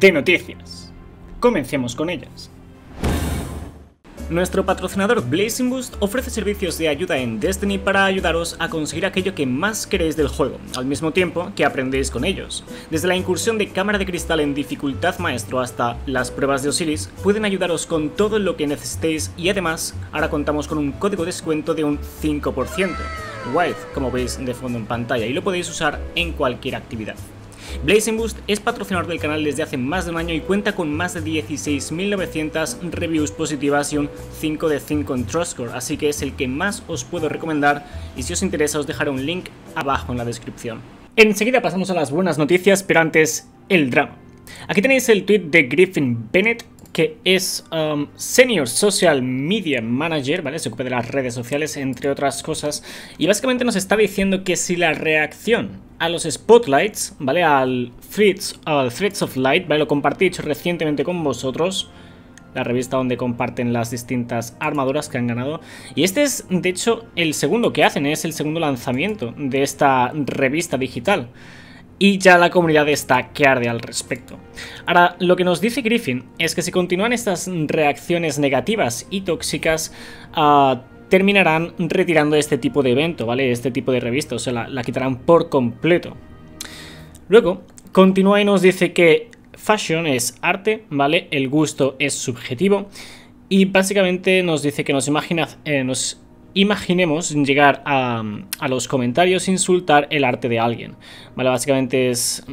de noticias. Comencemos con ellas. Nuestro patrocinador Blazing Boost ofrece servicios de ayuda en Destiny para ayudaros a conseguir aquello que más queréis del juego, al mismo tiempo que aprendéis con ellos. Desde la incursión de cámara de cristal en dificultad maestro hasta las pruebas de Osiris, pueden ayudaros con todo lo que necesitéis y además ahora contamos con un código de descuento de un 5%, WIFE, como veis de fondo en pantalla, y lo podéis usar en cualquier actividad. Blazing Boost es patrocinador del canal desde hace más de un año y cuenta con más de 16.900 reviews positivas y un 5 de 5 en Score, así que es el que más os puedo recomendar y si os interesa os dejaré un link abajo en la descripción. Enseguida pasamos a las buenas noticias, pero antes el drama. Aquí tenéis el tweet de Griffin Bennett que es um, Senior Social Media Manager, ¿vale? Se ocupa de las redes sociales, entre otras cosas. Y básicamente nos está diciendo que si la reacción a los spotlights, ¿vale? Al threads, al threads of light, ¿vale? Lo compartí hecho recientemente con vosotros. La revista donde comparten las distintas armaduras que han ganado. Y este es, de hecho, el segundo que hacen, es el segundo lanzamiento de esta revista digital y ya la comunidad está que arde al respecto. Ahora, lo que nos dice Griffin es que si continúan estas reacciones negativas y tóxicas, ah, terminarán retirando este tipo de evento, ¿vale? Este tipo de revista, o sea, la, quitarán por completo. Luego, continúa y nos dice que fashion es arte, ¿vale? El gusto es subjetivo. Y básicamente nos dice que nos, imagina, eh, imaginemos llegar a, los comentarios insultar el arte de alguien, ¿vale? Básicamente es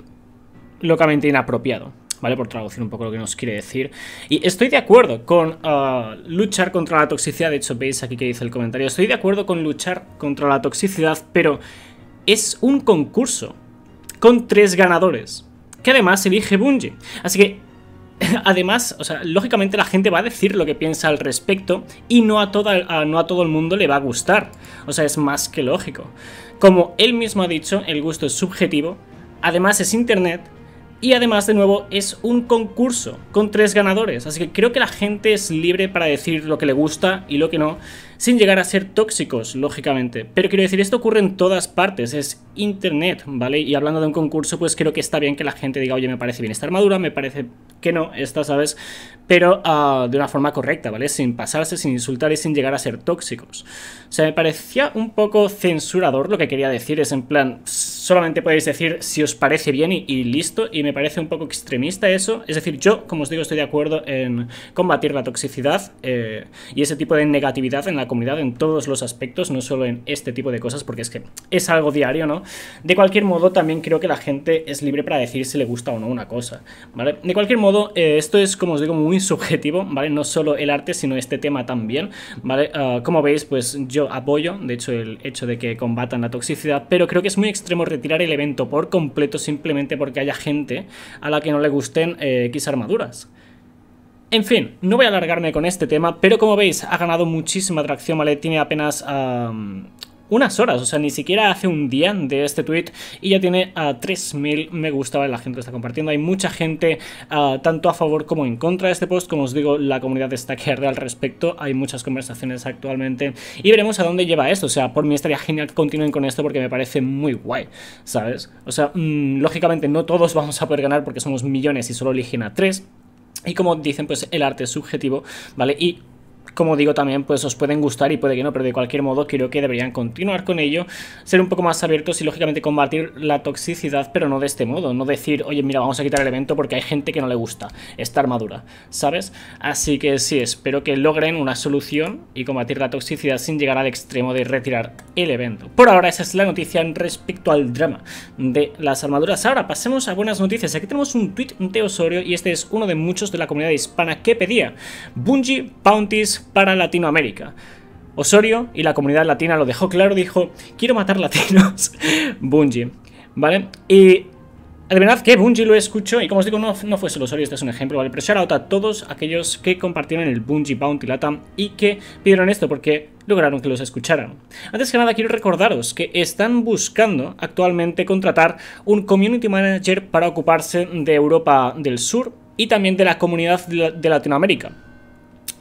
locamente inapropiado. ¿vale? Por traducir un poco lo que nos quiere decir. Y estoy de acuerdo con ah, luchar contra la toxicidad. De hecho, veis aquí que dice el comentario. Estoy de acuerdo con luchar contra la toxicidad, pero es un concurso con tres ganadores. Que además elige Bungie. Así que Además, o sea, lógicamente la gente va a decir lo que piensa al respecto y no a, toda, no a todo el mundo le va a gustar. O sea, es más que lógico. Como él mismo ha dicho, el gusto es subjetivo. Además es Internet y además, de nuevo, es un concurso con tres ganadores, así que creo que la gente es libre para decir lo que le gusta y lo que no, sin llegar a ser tóxicos, lógicamente. Pero quiero decir, esto ocurre en todas partes, es Internet, ¿vale? Y hablando de un concurso, pues creo que está bien que la gente diga, oye, me parece bien esta armadura, me parece que no, esta, ¿sabes? Pero ah, de una forma correcta, ¿vale? Sin pasarse, sin insultar y sin llegar a ser tóxicos. O sea, me parecía un poco censurador lo que quería decir, es en plan solamente podéis decir si os parece bien y, listo, y me parece un poco extremista eso. Es decir, yo, como os digo, estoy de acuerdo en combatir la toxicidad eh, y ese tipo de negatividad en la comunidad en todos los aspectos, no solo en este tipo de cosas, porque es que es algo diario, ¿no? De cualquier modo, también creo que la gente es libre para decir si le gusta o no una cosa, ¿vale? De cualquier modo, eh, esto es, como os digo, muy subjetivo, ¿vale? No solo el arte, sino este tema también, ¿vale? Ah, como veis, pues yo apoyo, de hecho, el hecho de que combatan la toxicidad, pero creo que es muy extremo retirar el evento por completo simplemente porque haya gente a la que no le gusten X eh, armaduras. En fin, no voy a alargarme con este tema, pero como veis ha ganado muchísima atracción, ¿vale? Tiene apenas unas horas, o sea, ni siquiera hace un día de este tweet y ya tiene a 3.000 me gusta, la gente está compartiendo, hay mucha gente ah, tanto a favor como en contra de este post, como os digo, la comunidad está que al respecto, hay muchas conversaciones actualmente y veremos a dónde lleva esto, o sea, por mí estaría genial que continúen con esto porque me parece muy guay, ¿sabes? O sea, mm, lógicamente no todos vamos a poder ganar porque somos millones y solo eligen a tres. Y como dicen, pues el arte es subjetivo, ¿vale? Y como digo también, pues os pueden gustar y puede que no, pero de cualquier modo creo que deberían continuar con ello, ser un poco más abiertos y lógicamente combatir la toxicidad, pero no de este modo, no decir, oye, mira, vamos a quitar el evento porque hay gente que no le gusta esta armadura, ¿sabes? Así que sí, espero que logren una solución y combatir la toxicidad sin llegar al extremo de retirar el evento. Por ahora esa es la noticia respecto al drama de las armaduras. Ahora pasemos a buenas noticias. Aquí tenemos un tweet de Osorio y este es uno de muchos de la comunidad hispana que pedía Bungie Bounties para Latinoamérica. Osorio y la comunidad latina lo dejó claro, dijo, quiero matar latinos. Bungie, ¿vale? Y verdad que Bungie lo escuchó y como os digo, no, fue solo Osorio, este es un ejemplo, ¿vale? Pero a todos aquellos que compartieron el Bungie Bounty Latam y que pidieron esto porque lograron que los escucharan. Antes que nada quiero recordaros que están buscando actualmente contratar un Community Manager para ocuparse de Europa del Sur y también de la comunidad de Latinoamérica.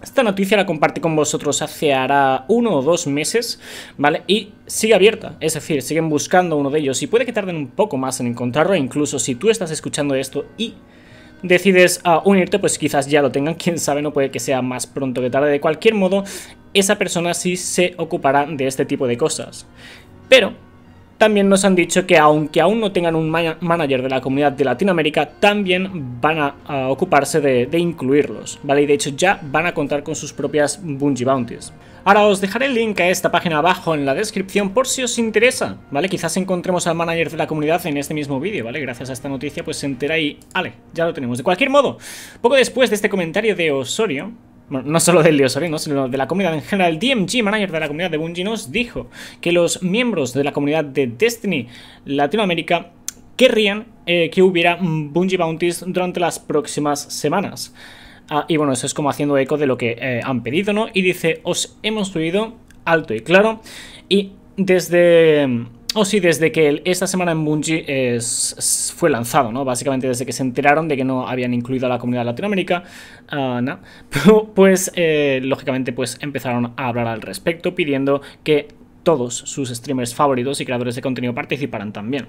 Esta noticia la compartí con vosotros hace ahora uno o dos meses, ¿vale? Y sigue abierta, es decir, siguen buscando uno de ellos y puede que tarden un poco más en encontrarlo, incluso si tú estás escuchando esto y decides ah, unirte, pues quizás ya lo tengan, quién sabe, no puede que sea más pronto que tarde. De cualquier modo, esa persona sí se ocupará de este tipo de cosas. Pero también nos han dicho que aunque aún no tengan un manager de la comunidad de Latinoamérica, también van a, ocuparse de, de, incluirlos, ¿vale? Y de hecho ya van a contar con sus propias Bungie Bounties. Ahora os dejaré el link a esta página abajo en la descripción por si os interesa, ¿vale? Quizás encontremos al manager de la comunidad en este mismo vídeo, ¿vale? Gracias a esta noticia pues se entera y... ¡Ale! Ya lo tenemos. De cualquier modo, poco después de este comentario de Osorio, no solo del Liosorino, sino de la comunidad en general, el DMG Manager de la comunidad de Bungie nos dijo que los miembros de la comunidad de Destiny Latinoamérica querrían eh, que hubiera Bungie Bounties durante las próximas semanas. Ah, y bueno, eso es como haciendo eco de lo que eh, han pedido, ¿no? Y dice, os hemos oído alto y claro. Y desde o oh, sí, desde que esta semana en Bungie fue lanzado, ¿no? Básicamente desde que se enteraron de que no habían incluido a la comunidad de Latinoamérica, ah, Pero, pues, eh, lógicamente, pues empezaron a hablar al respecto, pidiendo que todos sus streamers favoritos y creadores de contenido participaran también.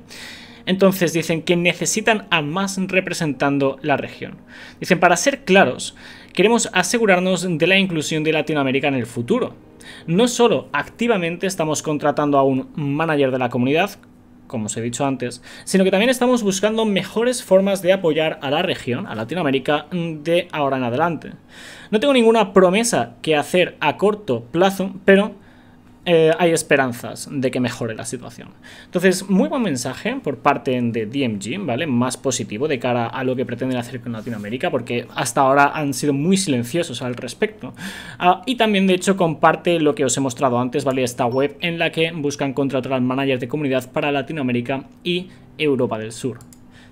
Entonces dicen que necesitan a más representando la región. Dicen, para ser claros, queremos asegurarnos de la inclusión de Latinoamérica en el futuro. No solo activamente estamos contratando a un manager de la comunidad, como os he dicho antes, sino que también estamos buscando mejores formas de apoyar a la región, a Latinoamérica, de ahora en adelante. No tengo ninguna promesa que hacer a corto plazo, pero eh, hay esperanzas de que mejore la situación. Entonces, muy buen mensaje por parte de DMG, ¿vale? Más positivo de cara a lo que pretenden hacer con Latinoamérica, porque hasta ahora han sido muy silenciosos al respecto. Ah, y también, de hecho, comparte lo que os he mostrado antes, ¿vale? Esta web en la que buscan contratar al manager de comunidad para Latinoamérica y Europa del Sur.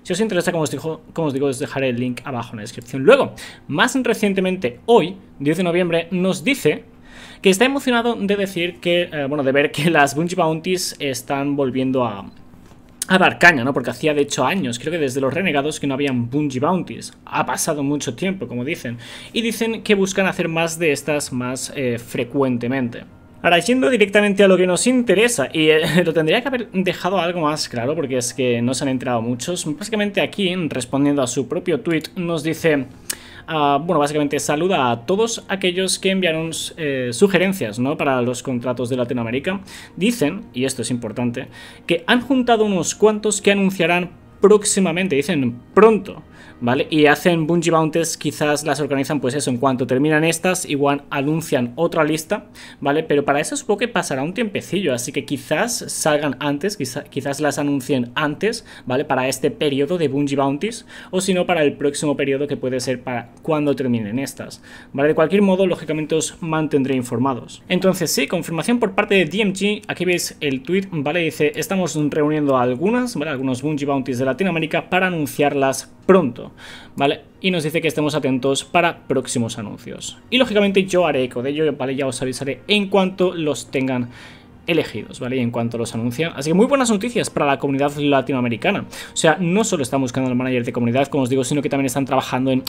Si os interesa, como os, digo, como os digo, os dejaré el link abajo en la descripción. Luego, más recientemente, hoy, 10 de noviembre, nos dice que está emocionado de decir que, eh, bueno, de ver que las Bungie Bounties están volviendo a, a dar caña, ¿no? Porque hacía de hecho años, creo que desde los renegados que no habían Bungie Bounties. Ha pasado mucho tiempo, como dicen. Y dicen que buscan hacer más de estas más eh, frecuentemente. Ahora, yendo directamente a lo que nos interesa, y eh, lo tendría que haber dejado algo más claro, porque es que no se han enterado muchos, básicamente aquí, respondiendo a su propio tweet, nos dice... Ah, bueno, básicamente saluda a todos aquellos que enviaron eh, sugerencias ¿no? para los contratos de Latinoamérica. Dicen, y esto es importante, que han juntado unos cuantos que anunciarán próximamente, dicen pronto ¿vale? Y hacen bungee Bounties, quizás las organizan pues eso, en cuanto terminan estas, igual anuncian otra lista, ¿vale? Pero para eso supongo que pasará un tiempecillo, así que quizás salgan antes, quizás las anuncien antes, ¿vale? Para este periodo de bungee Bounties, o si no, para el próximo periodo que puede ser para cuando terminen estas, ¿vale? De cualquier modo, lógicamente os mantendré informados. Entonces sí, confirmación por parte de DMG, aquí veis el tweet, ¿vale? Dice, estamos reuniendo algunas, ¿vale? Algunos Bungie Bounties de Latinoamérica para anunciarlas pronto. ¿vale? Y nos dice que estemos atentos para próximos anuncios. Y lógicamente yo haré eco de ello, ¿vale? Ya os avisaré en cuanto los tengan elegidos, ¿vale? Y en cuanto los anuncian. Así que muy buenas noticias para la comunidad latinoamericana. O sea, no solo están buscando al manager de comunidad, como os digo, sino que también están trabajando en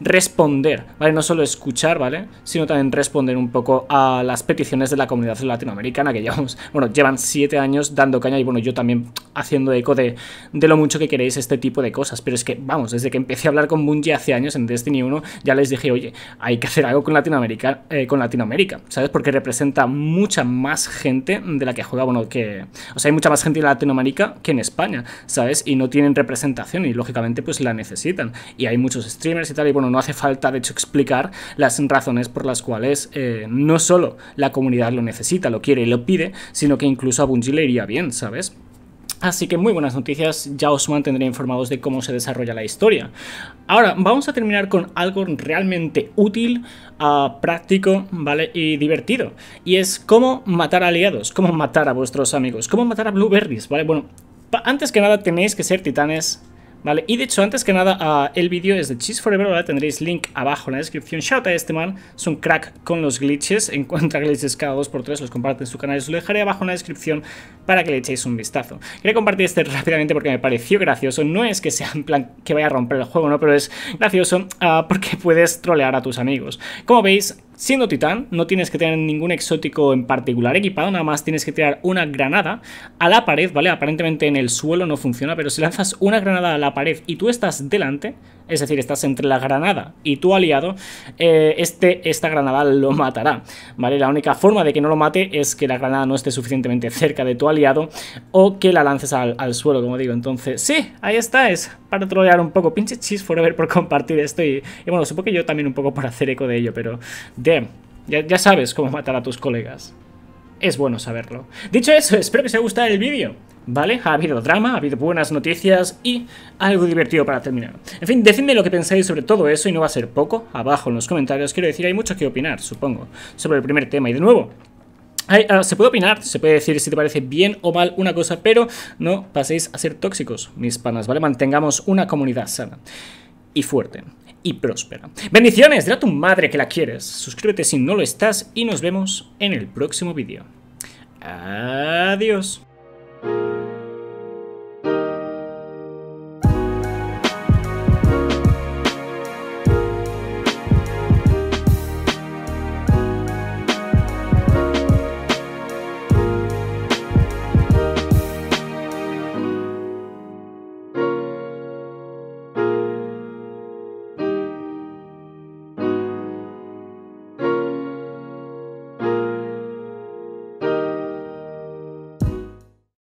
responder, ¿vale? No solo escuchar, ¿vale? Sino también responder un poco a las peticiones de la comunidad latinoamericana, que llevamos, bueno, llevan siete años dando caña y bueno, yo también haciendo eco de, lo mucho que queréis este tipo de cosas. Pero es que, vamos, desde que empecé a hablar con Bungie hace años en Destiny 1, ya les dije, oye, hay que hacer algo con Latinoamérica, eh, con Latinoamérica, ¿sabes? Porque representa mucha más gente de la que juega, bueno, que... O sea, hay mucha más gente en Latinoamérica que en España, ¿sabes? Y no tienen representación y lógicamente pues la necesitan. Y hay muchos streamers y tal, y bueno, no hace falta de hecho explicar las razones por las cuales eh, no solo la comunidad lo necesita, lo quiere y lo pide, sino que incluso a Bungie le iría bien, ¿sabes? Así que muy buenas noticias, ya os mantendré informados de cómo se desarrolla la historia. Ahora, vamos a terminar con algo realmente útil, ah, práctico, ¿vale? Y divertido. Y es cómo matar aliados, cómo matar a vuestros amigos, cómo matar a blueberries, ¿vale? Bueno, antes que nada tenéis que ser titanes Vale, y de hecho antes que nada, ah, el vídeo es de Cheese Forever, ¿vale? Tendréis link abajo en la descripción. Shout a este man, es un crack con los glitches, encuentra glitches cada 2x3, los comparte en su canal, os lo dejaré abajo en la descripción para que le echéis un vistazo. Quería compartir este rápidamente porque me pareció gracioso, no es que sea en plan que vaya a romper el juego, ¿no? Pero es gracioso ah, porque puedes trolear a tus amigos. Como veis, Siendo titán, no tienes que tener ningún exótico en particular equipado, nada más tienes que tirar una granada a la pared, ¿vale? Aparentemente en el suelo no funciona, pero si lanzas una granada a la pared y tú estás delante, es decir, estás entre la granada y tu aliado, eh, este, esta granada lo matará, ¿vale? La única forma de que no lo mate es que la granada no esté suficientemente cerca de tu aliado o que la lances al, suelo, como digo. Entonces, sí, ahí está, es para trolear un poco. Pinche cheese forever por compartir esto y, bueno, supongo que yo también un poco por hacer eco de ello, pero damn, ya, ya sabes cómo matar a tus colegas. Es bueno saberlo. Dicho eso, espero que os haya gustado el vídeo. ¿vale? Ha habido drama, ha habido buenas noticias y algo divertido para terminar. En fin, decidme lo que pensáis sobre todo eso y no va a ser poco. Abajo en los comentarios, quiero decir, hay mucho que opinar, supongo, sobre el primer tema. Y de nuevo, ah, se puede opinar, se puede decir si te parece bien o mal una cosa, pero no paséis a ser tóxicos, mis panas, ¿vale? Mantengamos una comunidad sana y fuerte y próspera. Bendiciones, dile a tu madre que la quieres. Suscríbete si no lo estás y nos vemos en el próximo vídeo. Adiós.